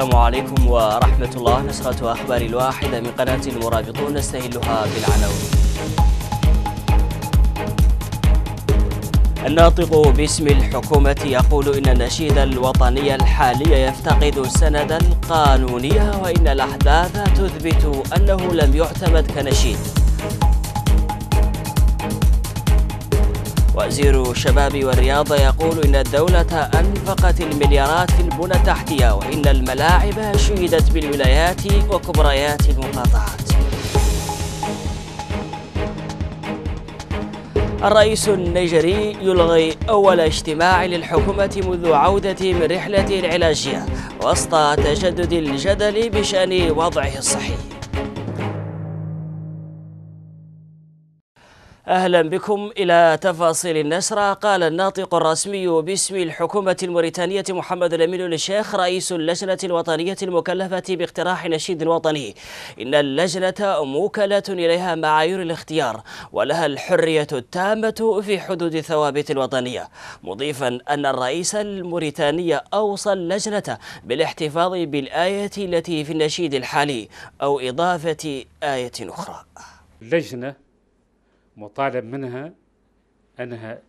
السلام عليكم ورحمة الله نسخة أخبار الواحدة من قناة المرابطون نستهلها بالعناوين الناطق باسم الحكومة يقول إن النشيد الوطني الحالي يفتقد سندا قانونيا وإن الأحداث تثبت أنه لم يعتمد كنشيد وزير الشباب والرياضة يقول إن الدولة أنفقت المليارات في البنى التحتية وإن الملاعب شيدت بالولايات وكبريات المقاطعات الرئيس النيجري يلغي أول اجتماع للحكومة منذ عودته من رحلته العلاجية وسط تجدد الجدل بشأن وضعه الصحي أهلا بكم إلى تفاصيل النشرة قال الناطق الرسمي باسم الحكومة الموريتانية محمد الأمين الشيخ رئيس اللجنة الوطنية المكلفة باقتراح نشيد وطني إن اللجنة موكلة إليها معايير الاختيار ولها الحرية التامة في حدود الثوابت الوطنية مضيفا أن الرئيس الموريتاني أوصى اللجنة بالاحتفاظ بالآية التي في النشيد الحالي أو إضافة آية أخرى لجنة مطالب منها أنها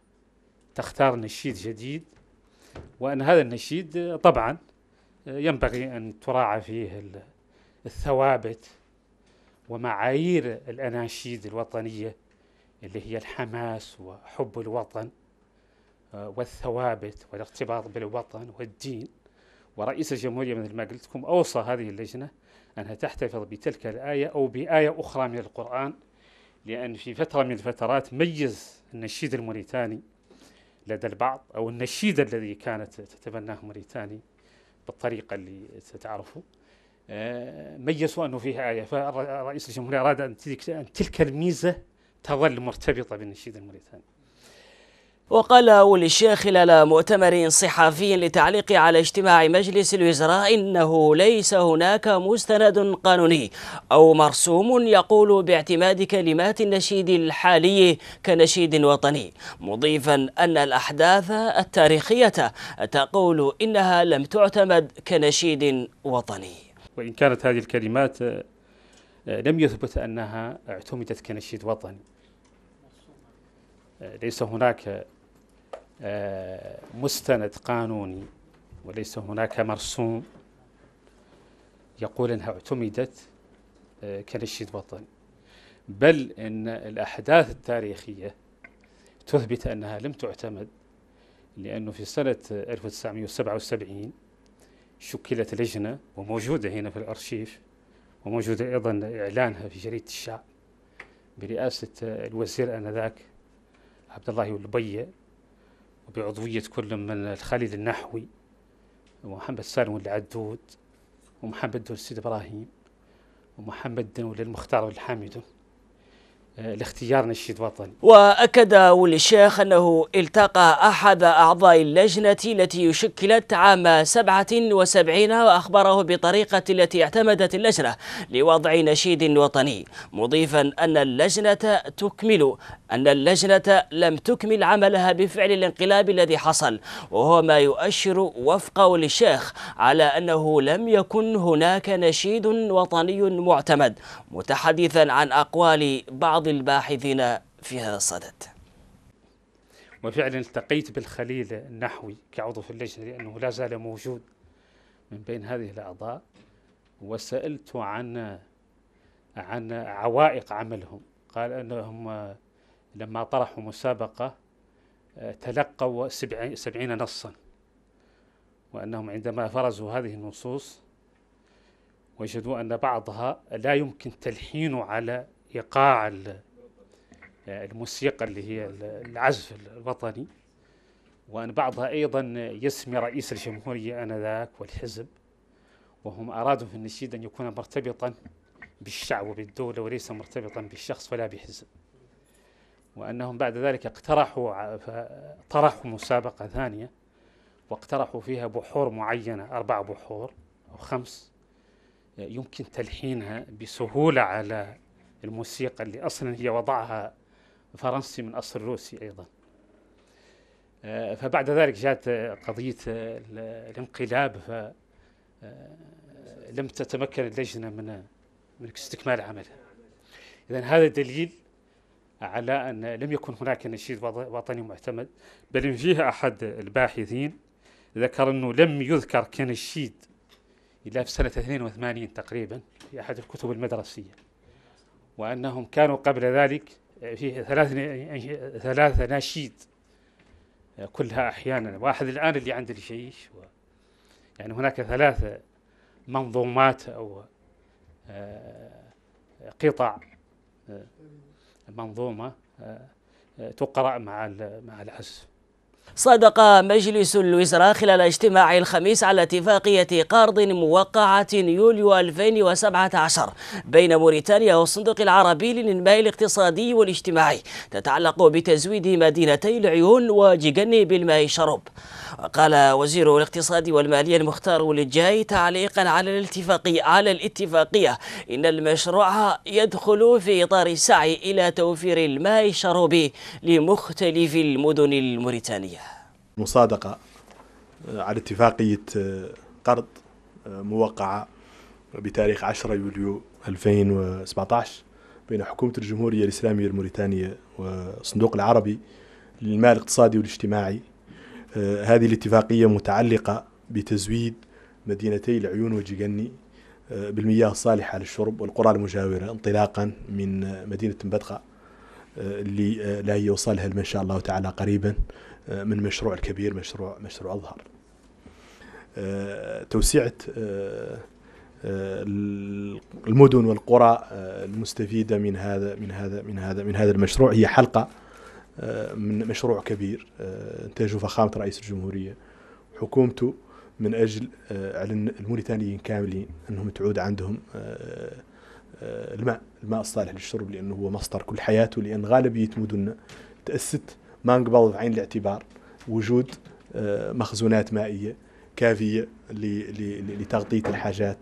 تختار نشيد جديد وأن هذا النشيد طبعا ينبغي أن تراعى فيه الثوابت ومعايير الأناشيد الوطنية اللي هي الحماس وحب الوطن آه، والثوابت والارتباط بالوطن والدين ورئيس الجمهورية مثل ما قلت لكم أوصى هذه اللجنة أنها تحتفظ بتلك الآية أو بآية أخرى من القرآن لأن في فترة من الفترات ميز النشيد الموريتاني لدى البعض أو النشيد الذي كانت تتبناه موريتاني بالطريقة اللي ستعرفه آه، ميزوا أنه فيها آية فرئيس الجمهورية أراد أن تلك الميزة تظل مرتبطة بالنشيد الموريتاني وقال الشيخ خلال مؤتمر صحفي لتعليق على اجتماع مجلس الوزراء إنه ليس هناك مستند قانوني أو مرسوم يقول باعتماد كلمات النشيد الحالي كنشيد وطني مضيفا أن الأحداث التاريخية تقول إنها لم تعتمد كنشيد وطني وإن كانت هذه الكلمات آه، آه، لم يثبت أنها اعتمدت كنشيد وطني آه، ليس هناك آه، مستند قانوني وليس هناك مرسوم يقول انها اعتمدت آه، كنشيد وطني بل ان الاحداث التاريخيه تثبت انها لم تعتمد لانه في سنه 1977 شكلت لجنه وموجوده هنا في الارشيف وموجوده ايضا اعلانها في جريده الشعب برئاسه الوزير انذاك عبد الله البيه وبعضوية كل من الخالد النحوي ومحمد سالم العدود ومحمد السيد إبراهيم ومحمد المختار والحامد لاختيار نشيد وطني وأكد أولي الشيخ أنه التقى أحد أعضاء اللجنة التي شكلت عام 77 وأخبره بطريقة التي اعتمدت اللجنة لوضع نشيد وطني مضيفا أن اللجنة تكمل أن اللجنة لم تكمل عملها بفعل الانقلاب الذي حصل وهو ما يؤشر وفق أولي الشيخ على أنه لم يكن هناك نشيد وطني معتمد متحدثا عن أقوال بعض بعض الباحثين في هذا الصدد وفعلا التقيت بالخليل النحوي كعضو في اللجنة لأنه لا زال موجود من بين هذه الأعضاء وسألت عن عن عوائق عملهم قال أنهم لما طرحوا مسابقة آه، تلقوا سبعين نصا وأنهم عندما فرزوا هذه النصوص وجدوا أن بعضها لا يمكن تلحينه على ايقاع الموسيقى اللي هي العزف الوطني وأن بعضها أيضا يسمي رئيس الجمهورية آنذاك والحزب وهم أرادوا في النشيد أن يكون مرتبطا بالشعب وبالدولة وليس مرتبطا بالشخص ولا بحزب وأنهم بعد ذلك اقترحوا طرحوا مسابقة ثانية واقترحوا فيها بحور معينة أربع بحور أو خمس يمكن تلحينها بسهولة على الموسيقى اللي أصلا هي وضعها فرنسي من أصل روسي أيضا آه، فبعد ذلك جاءت قضية آه، الانقلاب فلم آه، تتمكن اللجنة من من استكمال عملها إذا هذا دليل على أن لم يكن هناك نشيد وطني معتمد بل فيه أحد الباحثين ذكر أنه لم يذكر كنشيد إلا في سنة 82 تقريبا في أحد الكتب المدرسية وأنهم كانوا قبل ذلك آه، في ثلاث آه، ثلاث ناشيد آه، كلها أحيانا واحد الآن اللي عند الجيش و يعني هناك ثلاث منظومات أو قطع منظومة تقرأ مع مع العزف صدق مجلس الوزراء خلال اجتماع الخميس على اتفاقية قرض موقعة يوليو 2017 بين موريتانيا والصندوق العربي للإنماء الاقتصادي والاجتماعي تتعلق بتزويد مدينتي العيون وجيغني بالماء الشرب قال وزير الاقتصاد والمالية المختار للجاي تعليقا على الاتفاقية على الاتفاقية إن المشروع يدخل في إطار السعي إلى توفير الماء الشرب لمختلف المدن الموريتانية مصادقة آه، على اتفاقية آه، قرض آه، موقعة بتاريخ 10 يوليو 2017 بين حكومة الجمهورية الإسلامية الموريتانية والصندوق العربي للمال الاقتصادي والاجتماعي آه، هذه الاتفاقية متعلقة بتزويد مدينتي العيون وجيجني آه، بالمياه الصالحة للشرب والقرى المجاورة انطلاقا من مدينة مبدقة آه، اللي لا يوصلها إن شاء الله تعالى قريبا من مشروع الكبير مشروع مشروع الظهر توسعة المدن والقرى المستفيدة من هذا من هذا من هذا من هذا المشروع هي حلقة من مشروع كبير آه، انتاجه فخامه رئيس الجمهوريه وحكومته من اجل آه، على الموريتانيين كاملين انهم تعود عندهم آه، الماء الماء الصالح للشرب لانه هو مصدر كل حياته لان غالبيه مدننا تاسست ما نقبل عين الاعتبار وجود مخزونات مائيه كافيه لتغطيه الحاجات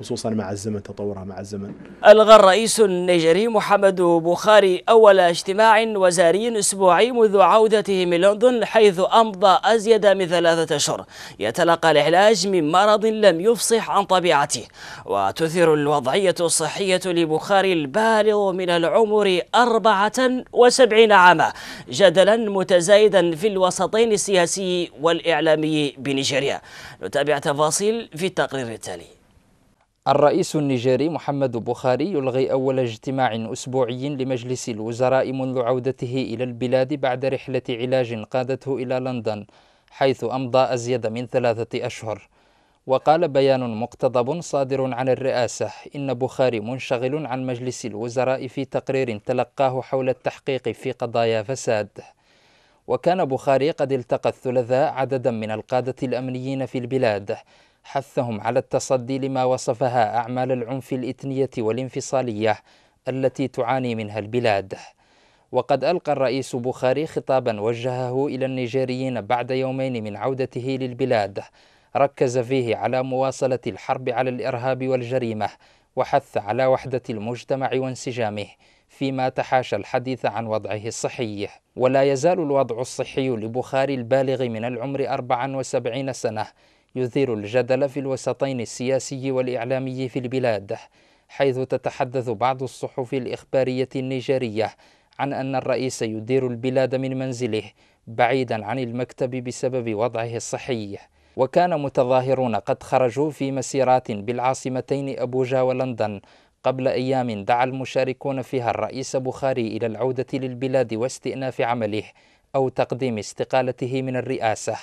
خصوصا مع الزمن تطورها مع الزمن. الغى الرئيس النيجري محمد بخاري اول اجتماع وزاري اسبوعي منذ عودته من لندن حيث امضى ازيد من ثلاثه اشهر يتلقى العلاج من مرض لم يفصح عن طبيعته وتثير الوضعيه الصحيه لبخاري البالغ من العمر 74 عاما جدلا متزايدا في الوسطين السياسي والاعلامي بنيجيريا. نتابع التفاصيل في التقرير التالي الرئيس النيجيري محمد بخاري يلغي أول اجتماع أسبوعي لمجلس الوزراء منذ عودته إلى البلاد بعد رحلة علاج قادته إلى لندن حيث أمضى أزيد من ثلاثة أشهر وقال بيان مقتضب صادر عن الرئاسة إن بخاري منشغل عن مجلس الوزراء في تقرير تلقاه حول التحقيق في قضايا فساد وكان بخاري قد التقى الثلاثاء عددا من القادة الأمنيين في البلاد حثهم على التصدي لما وصفها أعمال العنف الإثنية والانفصالية التي تعاني منها البلاد وقد ألقى الرئيس بخاري خطابا وجهه إلى النيجيريين بعد يومين من عودته للبلاد ركز فيه على مواصلة الحرب على الإرهاب والجريمة وحث على وحدة المجتمع وانسجامه فيما تحاشى الحديث عن وضعه الصحي ولا يزال الوضع الصحي لبخاري البالغ من العمر 74 سنة يثير الجدل في الوسطين السياسي والإعلامي في البلاد حيث تتحدث بعض الصحف الإخبارية النيجيرية عن أن الرئيس يدير البلاد من منزله بعيدا عن المكتب بسبب وضعه الصحي وكان متظاهرون قد خرجوا في مسيرات بالعاصمتين أبوجا ولندن قبل أيام دعا المشاركون فيها الرئيس بخاري إلى العودة للبلاد واستئناف عمله أو تقديم استقالته من الرئاسة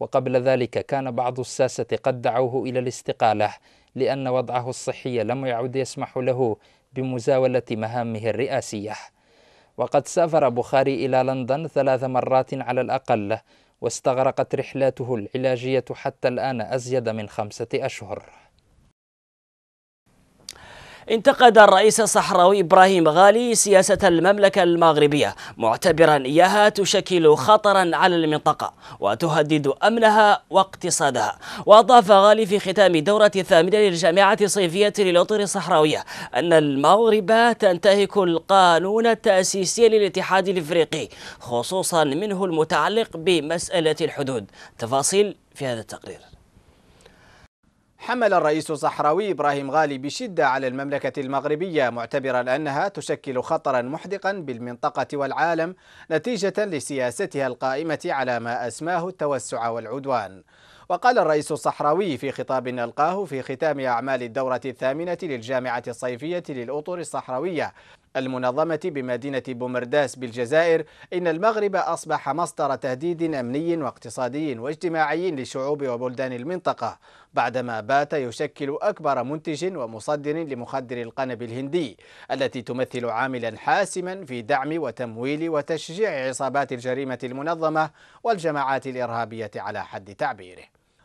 وقبل ذلك كان بعض الساسة قد دعوه إلى الاستقالة لأن وضعه الصحي لم يعد يسمح له بمزاولة مهامه الرئاسية وقد سافر بخاري إلى لندن ثلاث مرات على الأقل واستغرقت رحلاته العلاجية حتى الآن أزيد من خمسة أشهر انتقد الرئيس الصحراوي إبراهيم غالي سياسة المملكة المغربية معتبرا إياها تشكل خطرا على المنطقة وتهدد أمنها واقتصادها وأضاف غالي في ختام دورة الثامنة للجامعة الصيفية للأطر الصحراوية أن المغرب تنتهك القانون التأسيسي للاتحاد الإفريقي خصوصا منه المتعلق بمسألة الحدود تفاصيل في هذا التقرير حمل الرئيس الصحراوي إبراهيم غالي بشدة على المملكة المغربية معتبرا أنها تشكل خطرا محدقا بالمنطقة والعالم نتيجة لسياستها القائمة على ما أسماه التوسع والعدوان وقال الرئيس الصحراوي في خطاب ألقاه في ختام أعمال الدورة الثامنة للجامعة الصيفية للأطر الصحراوية المنظمة بمدينة بومرداس بالجزائر إن المغرب أصبح مصدر تهديد أمني واقتصادي واجتماعي لشعوب وبلدان المنطقة بعدما بات يشكل أكبر منتج ومصدر لمخدر القنب الهندي التي تمثل عاملا حاسما في دعم وتمويل وتشجيع عصابات الجريمة المنظمة والجماعات الإرهابية على حد تعبيره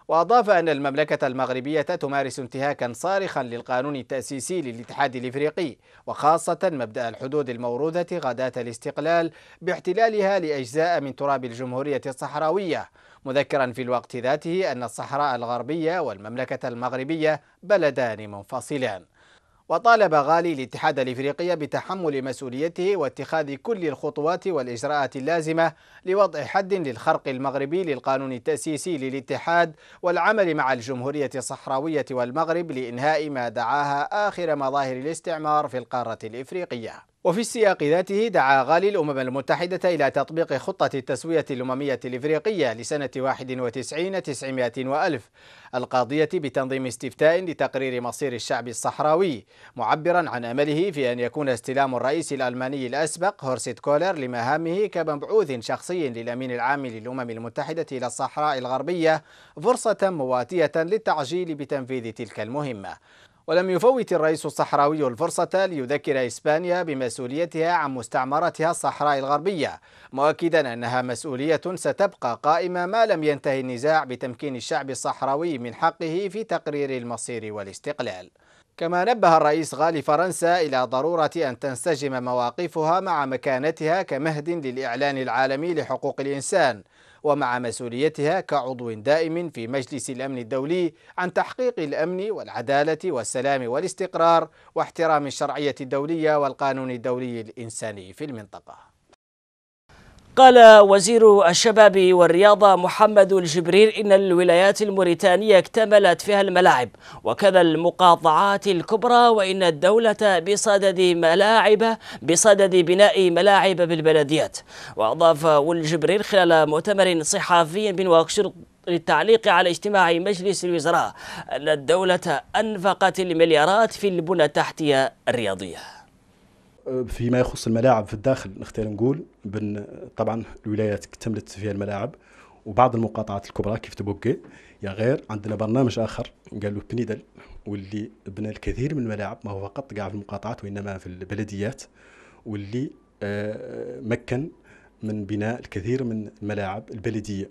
وأضاف أن المملكة المغربية تمارس انتهاكا صارخا للقانون التأسيسي للاتحاد الإفريقي وخاصة مبدأ الحدود الموروثة غداة الاستقلال باحتلالها لأجزاء من تراب الجمهورية الصحراوية مذكرا في الوقت ذاته أن الصحراء الغربية والمملكة المغربية بلدان منفصلان وطالب غالي الاتحاد الافريقي بتحمل مسؤوليته واتخاذ كل الخطوات والاجراءات اللازمه لوضع حد للخرق المغربي للقانون التاسيسي للاتحاد والعمل مع الجمهوريه الصحراويه والمغرب لانهاء ما دعاها اخر مظاهر الاستعمار في القاره الافريقيه وفي السياق ذاته دعا غالي الأمم المتحدة إلى تطبيق خطة التسوية الأممية الإفريقية لسنة 91 900 وألف القاضية بتنظيم استفتاء لتقرير مصير الشعب الصحراوي معبرا عن أمله في أن يكون استلام الرئيس الألماني الأسبق هورست كولر لمهامه كمبعوث شخصي للأمين العام للأمم المتحدة إلى الصحراء الغربية فرصة مواتية للتعجيل بتنفيذ تلك المهمة ولم يفوت الرئيس الصحراوي الفرصة ليذكر إسبانيا بمسؤوليتها عن مستعمرتها الصحراء الغربية مؤكدا أنها مسؤولية ستبقى قائمة ما لم ينتهي النزاع بتمكين الشعب الصحراوي من حقه في تقرير المصير والاستقلال كما نبه الرئيس غالي فرنسا إلى ضرورة أن تنسجم مواقفها مع مكانتها كمهد للإعلان العالمي لحقوق الإنسان ومع مسؤوليتها كعضو دائم في مجلس الأمن الدولي عن تحقيق الأمن والعدالة والسلام والاستقرار واحترام الشرعية الدولية والقانون الدولي الإنساني في المنطقة قال وزير الشباب والرياضة محمد الجبرير إن الولايات الموريتانية اكتملت فيها الملاعب وكذا المقاطعات الكبرى وإن الدولة بصدد ملاعب بصدد بناء ملاعب بالبلديات وأضاف والجبرير خلال مؤتمر صحفي بنواكشوط للتعليق على اجتماع مجلس الوزراء أن الدولة أنفقت المليارات في البنى التحتية الرياضية فيما يخص الملاعب في الداخل نختار نقول بان طبعا الولايات اكتملت فيها الملاعب وبعض المقاطعات الكبرى كيف تبوكي يا غير عندنا برنامج اخر قال له بنيدل واللي بنى الكثير من الملاعب ما هو فقط كاع في المقاطعات وانما في البلديات واللي آه، مكن من بناء الكثير من الملاعب البلديه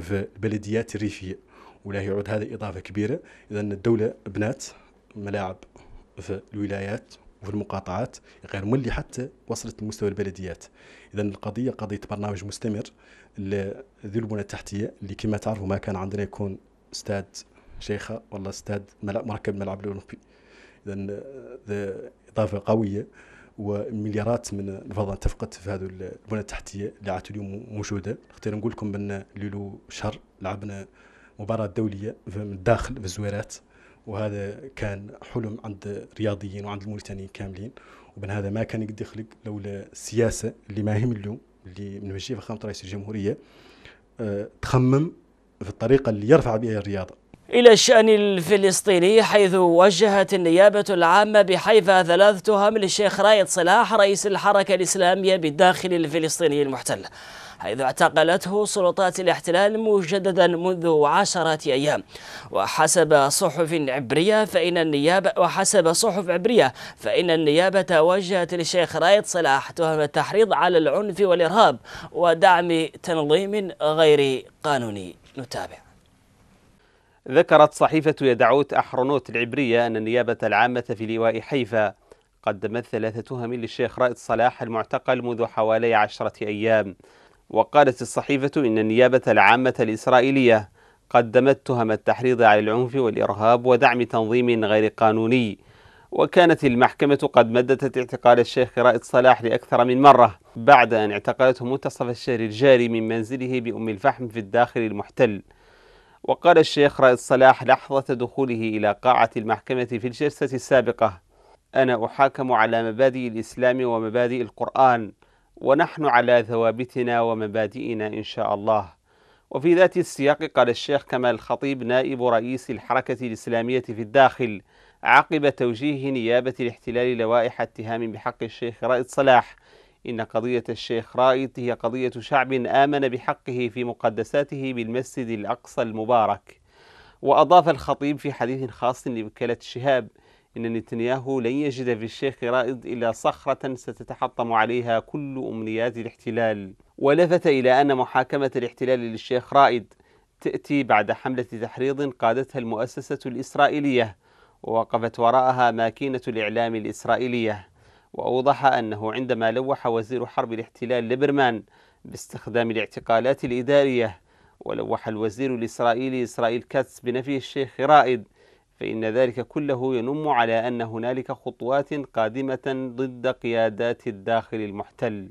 في البلديات الريفيه ولا يعود هذه اضافه كبيره اذا الدوله بنات ملاعب في الولايات وفي المقاطعات غير مولي حتى وصلت لمستوى البلديات اذا القضيه قضيه برنامج مستمر ذي البنى التحتيه اللي كما تعرفوا ما كان عندنا يكون استاد شيخه ولا استاد مركب الملعب الاولمبي اذا آه، اضافه قويه ومليارات من الفضاء تفقد في هذه البنى التحتيه اللي عاد اليوم موجوده نقدر نقول لكم بان لولو شهر لعبنا مباراه دوليه من الداخل في الزويرات وهذا كان حلم عند الرياضيين وعند الموريتانيين كاملين وبن هذا ما كان يقدر يخلق لولا السياسه اللي ما ماهم اليوم اللي من وجهه فخامه رئيس الجمهوريه أه تخمم في الطريقه اللي يرفع بها الرياضه إلى الشأن الفلسطيني حيث وجهت النيابة العامة بحيفا ثلاث تهم للشيخ رايد صلاح رئيس الحركة الإسلامية بالداخل الفلسطيني المحتل حيث اعتقلته سلطات الاحتلال مجددا منذ عشرة أيام وحسب صحف عبرية فإن النيابة وحسب صحف عبرية فإن النيابة وجهت للشيخ رايد صلاح تهم التحريض على العنف والإرهاب ودعم تنظيم غير قانوني نتابع ذكرت صحيفة يدعوت أحرنوت العبرية أن النيابة العامة في لواء حيفا قدمت ثلاثة تهم للشيخ رائد صلاح المعتقل منذ حوالي عشرة أيام وقالت الصحيفة إن النيابة العامة الإسرائيلية قدمت تهم التحريض على العنف والإرهاب ودعم تنظيم غير قانوني وكانت المحكمة قد مددت اعتقال الشيخ رائد صلاح لأكثر من مرة بعد أن اعتقلته منتصف الشهر الجاري من منزله بأم الفحم في الداخل المحتل وقال الشيخ رائد صلاح لحظة دخوله إلى قاعة المحكمة في الجلسة السابقة أنا أحاكم على مبادئ الإسلام ومبادئ القرآن ونحن على ثوابتنا ومبادئنا إن شاء الله وفي ذات السياق قال الشيخ كمال الخطيب نائب رئيس الحركة الإسلامية في الداخل عقب توجيه نيابة الاحتلال لوائح اتهام بحق الشيخ رائد صلاح إن قضية الشيخ رائد هي قضية شعب آمن بحقه في مقدساته بالمسجد الأقصى المبارك وأضاف الخطيب في حديث خاص لوكالة الشهاب إن نتنياهو لن يجد في الشيخ رائد إلا صخرة ستتحطم عليها كل أمنيات الاحتلال ولفت إلى أن محاكمة الاحتلال للشيخ رائد تأتي بعد حملة تحريض قادتها المؤسسة الإسرائيلية ووقفت وراءها ماكينة الإعلام الإسرائيلية وأوضح أنه عندما لوح وزير حرب الاحتلال ليبرمان باستخدام الاعتقالات الإدارية ولوح الوزير الإسرائيلي إسرائيل كاتس بنفي الشيخ رائد فإن ذلك كله ينم على أن هنالك خطوات قادمة ضد قيادات الداخل المحتل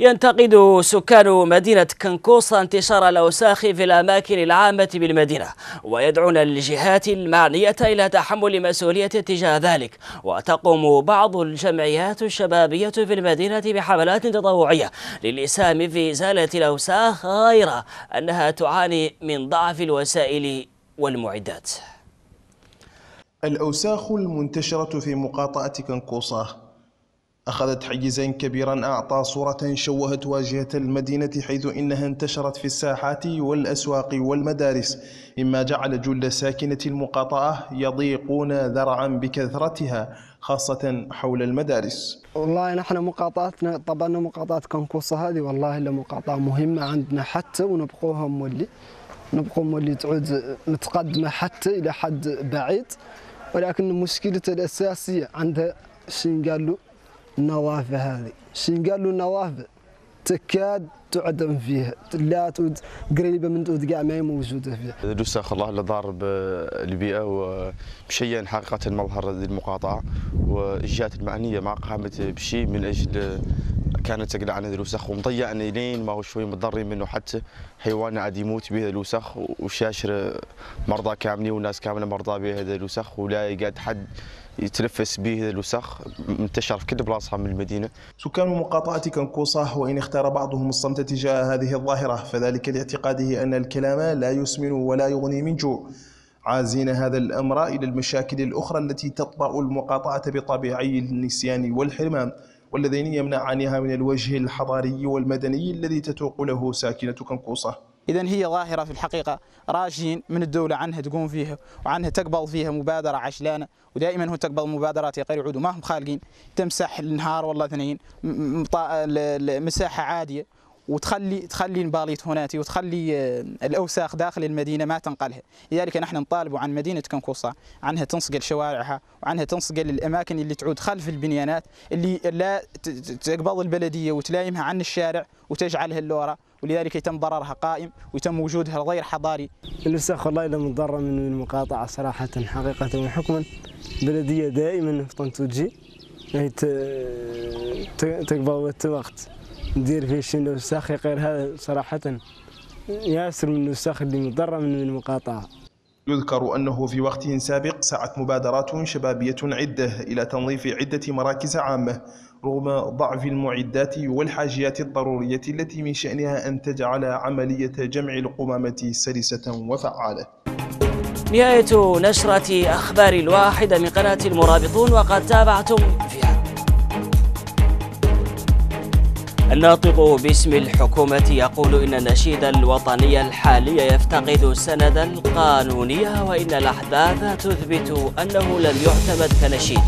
ينتقد سكان مدينة كنكوسا انتشار الأوساخ في الأماكن العامة بالمدينة ويدعون الجهات المعنية إلى تحمل مسؤولية تجاه ذلك وتقوم بعض الجمعيات الشبابية في المدينة بحملات تطوعية للإسهام في إزالة الأوساخ غير أنها تعاني من ضعف الوسائل والمعدات الأوساخ المنتشرة في مقاطعة كنكوصة أخذت حيزا كبيرا أعطى صورة شوهت واجهة المدينة حيث إنها انتشرت في الساحات والأسواق والمدارس مما جعل جل ساكنة المقاطعة يضيقون ذرعا بكثرتها خاصة حول المدارس والله نحن مقاطعتنا طبعا مقاطعة كنكوصة هذه والله إلا مقاطعة مهمة عندنا حتى ونبقوها مولي نبقوا مولي تعود متقدمه حتى الى حد بعيد ولكن المشكله الاساسيه عندها شين قالوا النوافذ هذه شين قالوا النوافذ تكاد تعدم فيها لا تود قريبه من تود كاع ما هي موجوده فيها دوساخ الله اللي ضار بالبيئه ومشين حقيقه مظهر المقاطعه والجهات المعنيه ما قامت بشيء من اجل كانت تقلع عن الوسخ ومضيعني لين ما هو شوي متضرر منه حتى حيوان عاد يموت بهذا الوسخ وشاشر مرضى كاملين والناس كامله مرضى بهذا الوسخ ولا يقعد حد يتنفس به الوسخ منتشر في كل بلاصه من المدينه. سكان مقاطعه كنكوصه وان اختار بعضهم الصمت تجاه هذه الظاهره فذلك لاعتقاده ان الكلام لا يسمن ولا يغني من جوع. عازين هذا الامر الى المشاكل الاخرى التي تطبع المقاطعه بطبيعي النسيان والحرمان واللذين يمنعانها من الوجه الحضاري والمدني الذي تتوق له ساكنة كنقوصة إذا هي ظاهرة في الحقيقة راجين من الدولة عنها تقوم فيها وعنها تقبل فيها مبادرة عشلانة ودائما هو تقبل مبادرات يا قير عود ما هم خالقين تمسح النهار والله اثنين مساحة عادية وتخلي تخلي هناتي وتخلي آه، الاوساخ داخل المدينه ما تنقلها، لذلك نحن نطالب عن مدينه كنكوصه عنها تنصقل شوارعها وعنها تنصقل الاماكن اللي تعود خلف البنيانات اللي لا تقبض البلديه وتلايمها عن الشارع وتجعلها اللورة ولذلك يتم ضررها قائم ويتم وجودها غير حضاري. الاوساخ والله لا متضرر من المقاطعه صراحه حقيقه وحكما بلديه دائما في طنطوجي يعني تقبض وقت ندير فيه شي نوساخ غير هذا صراحة ياسر من الوساخ اللي مضرة من المقاطعة يذكر أنه في وقت سابق سعت مبادرات شبابية عدة إلى تنظيف عدة مراكز عامة رغم ضعف المعدات والحاجيات الضرورية التي من شأنها أن تجعل عملية جمع القمامة سلسة وفعالة نهاية نشرة أخبار الواحدة من قناة المرابطون وقد تابعتم الناطق باسم الحكومة يقول إن النشيد الوطني الحالي يفتقد سندا قانونيا وإن الأحداث تثبت أنه لم يعتمد كنشيد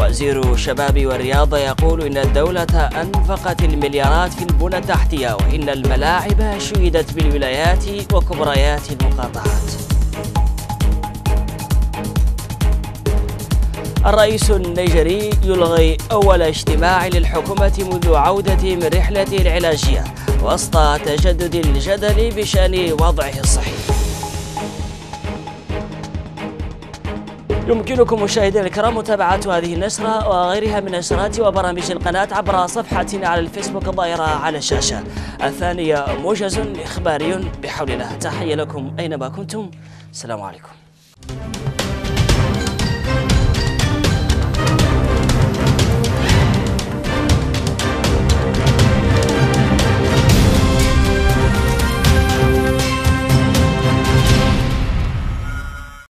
وزير الشباب والرياضة يقول إن الدولة أنفقت المليارات في البنى التحتية وإن الملاعب شيدت بالولايات وكبريات المقاطعات الرئيس النيجري يلغي أول اجتماع للحكومة منذ عودته من رحلته العلاجية وسط تجدد الجدل بشأن وضعه الصحي يمكنكم مشاهدينا الكرام متابعة هذه النشرة وغيرها من نشرات وبرامج القناة عبر صفحتنا على الفيسبوك الظاهرة على الشاشة الثانية موجز إخباري بحولنا تحية لكم أينما كنتم السلام عليكم